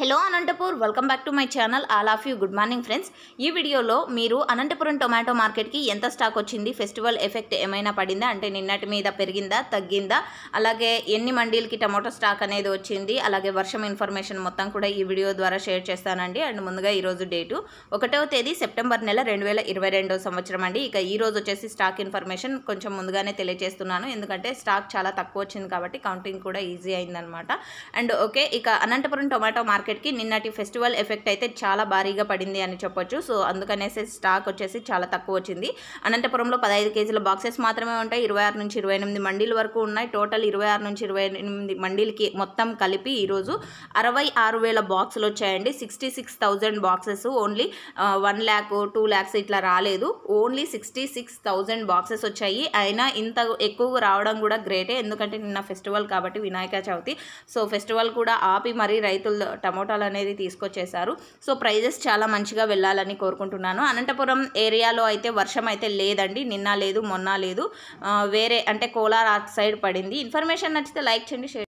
hello Anantapur welcome back to my channel all of you good morning friends ఈ వీడియోలో మీరు Anantapuram tomato మార్కెట్కి ఎంత స్టాక్ వచ్చింది ఫెస్టివల్ ఎఫెక్ట్ ఏమైనా పడిందా అంటే నిన్నటి మీద పెరిగిందా తగ్గిందా అలాగే ఎన్ని మండీలకి టమాటో స్టాక్ అనేది వచ్చింది అలాగే వర్షం ఇన్ఫర్మేషన్ మొత్తం కూడా ఈ వీడియో ద్వారా షేర్ చేస్తానండి అండ్ ముందుగా ఈరోజు డేటు ఒకటవ తేదీ సెప్టెంబర్ నెల రెండు వేల ఇరవై సంవత్సరం అండి ఇక ఈ రోజు వచ్చేసి స్టాక్ ఇన్ఫర్మేషన్ కొంచెం ముందుగానే తెలియజేస్తున్నాను ఎందుకంటే స్టాక్ చాలా తక్కువ వచ్చింది కాబట్టి కౌంటింగ్ కూడా ఈజీ అయిందనమాట అండ్ ఓకే ఇక అనంతపురం టొమాటో మార్కెట్ మార్కెట్కి నిన్నటి ఫెస్టివల్ ఎఫెక్ట్ అయితే చాలా భారీగా పడింది అని చెప్పొచ్చు సో అందుకనేసి స్టాక్ వచ్చేసి చాలా తక్కువ వచ్చింది అనంతపురంలో పదహైదు కేజీల బాక్సెస్ మాత్రమే ఉంటాయి ఇరవై ఆరు నుంచి ఇరవై ఎనిమిది మండీల వరకు ఉన్నాయి టోటల్ ఇరవై ఆరు నుంచి ఇరవై ఎనిమిది మండీలకి మొత్తం కలిపి ఈరోజు అరవై ఆరు వేల బాక్సులు వచ్చాయండి sixty six thousand boxes only one lakh two lakhs ఇట్లా రాలేదు only sixty six thousand boxes వచ్చాయి అయినా ఇంత ఎక్కువ రావడం కూడా గ్రేటే ఎందుకంటే నిన్న ఫెస్టివల్ కాబట్టి వినాయక చవితి సో ఫెస్టివల్ కూడా ఆపి మరీ రైతులు టమా టమోటాలు అనేది తీసుకొచ్చేసారు సో ప్రైజెస్ చాలా మంచిగా వెళ్ళాలని కోరుకుంటున్నాను అనంతపురం ఏరియాలో అయితే వర్షం అయితే లేదండి నిన్న లేదు మొన్న లేదు వేరే అంటే కోలార్ అట్ సైడ్ పడింది ఇన్ఫర్మేషన్ నచ్చితే లైక్ చేయండి షేర్